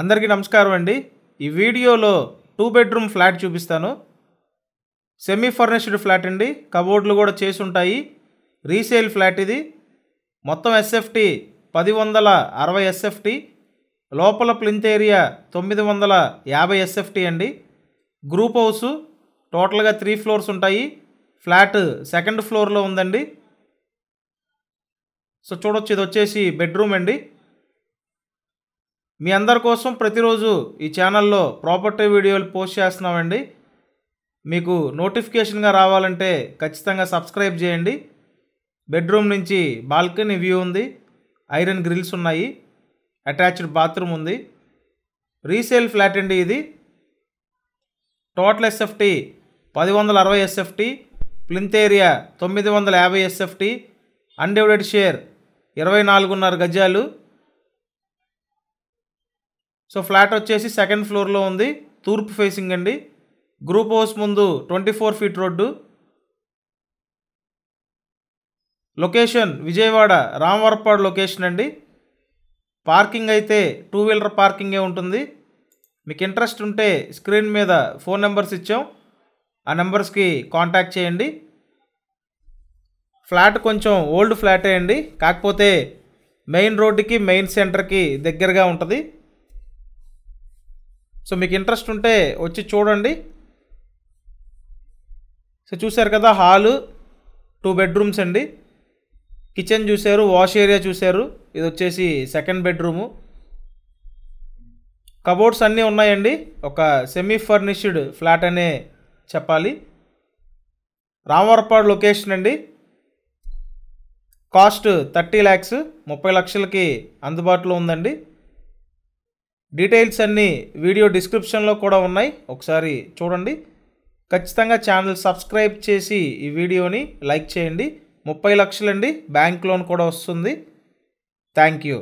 అందరికీ నమస్కారం అండి ఈ వీడియోలో టూ బెడ్రూమ్ ఫ్లాట్ చూపిస్తాను సెమీ ఫర్నిష్డ్ ఫ్లాట్ అండి కబోర్డ్లు కూడా చేసి ఉంటాయి రీసేల్ ఫ్లాట్ ఇది మొత్తం ఎస్ఎఫ్టీ పది వందల అరవై ఎస్ఎఫ్టీ లోపల ప్లింత్ ఏరియా తొమ్మిది వందల యాభై ఎస్ఎఫ్టీ అండి గ్రూప్ హౌస్ టోటల్గా త్రీ ఫ్లోర్స్ ఉంటాయి ఫ్లాట్ సెకండ్ ఫ్లోర్లో ఉందండి సో చూడొచ్చు ఇది వచ్చేసి బెడ్రూమ్ అండి మీ అందరి కోసం ప్రతిరోజు ఈ ఛానల్లో ప్రాపర్టీ వీడియోలు పోస్ట్ చేస్తున్నామండి మీకు నోటిఫికేషన్గా రావాలంటే ఖచ్చితంగా సబ్స్క్రైబ్ చేయండి బెడ్రూమ్ నుంచి బాల్కనీ వ్యూ ఉంది ఐరన్ గ్రిల్స్ ఉన్నాయి అటాచ్డ్ బాత్రూమ్ ఉంది రీసేల్ ఫ్లాట్ అండి ఇది టోటల్ ఎస్ఎఫ్టీ పది వందల అరవై ఎస్ఎఫ్టీ ప్లింత్ ఏరియా తొమ్మిది వందల యాభై ఎస్ఎఫ్టీ అన్డివైడెడ్ షేర్ ఇరవై నాలుగున్నర గజాలు సో ఫ్లాట్ వచ్చేసి సెకండ్ ఫ్లోర్లో ఉంది తూర్పు ఫేసింగ్ అండి గ్రూప్ హౌస్ ముందు twenty four feet road location Vijayawada Ramavarapadu location అండి పార్కింగ్ అయితే టూ వీలర్ పార్కింగే ఉంటుంది మీకు ఇంట్రెస్ట్ ఉంటే స్క్రీన్ మీద ఫోన్ నెంబర్స్ ఇచ్చాం ఆ నెంబర్స్కి కాంటాక్ట్ చేయండి ఫ్లాట్ కొంచెం ఓల్డ్ ఫ్లాటే అండి కాకపోతే మెయిన్ రోడ్డుకి మెయిన్ సెంటర్కి దగ్గరగా ఉంటుంది సో మీకు ఇంట్రెస్ట్ ఉంటే వచ్చి చూడండి సో చూశారు కదా హాలు టూ బెడ్రూమ్స్ అండి కిచెన్ చూశారు వాష్ ఏరియా చూశారు ఇది వచ్చేసి సెకండ్ బెడ్రూము కబోర్డ్స్ అన్నీ ఉన్నాయండి ఒక సెమీ ఫర్నిష్డ్ ఫ్లాట్ అనే చెప్పాలి రామవరపాడు లొకేషన్ అండి కాస్ట్ థర్టీ ల్యాక్స్ ముప్పై లక్షలకి అందుబాటులో ఉందండి డీటెయిల్స్ అన్నీ వీడియో డిస్క్రిప్షన్లో కూడా ఉన్నాయి ఒకసారి చూడండి ఖచ్చితంగా ఛానల్ సబ్స్క్రైబ్ చేసి ఈ వీడియోని లైక్ చేయండి ముప్పై లక్షలండి బ్యాంక్ లోన్ కూడా వస్తుంది థ్యాంక్ యూ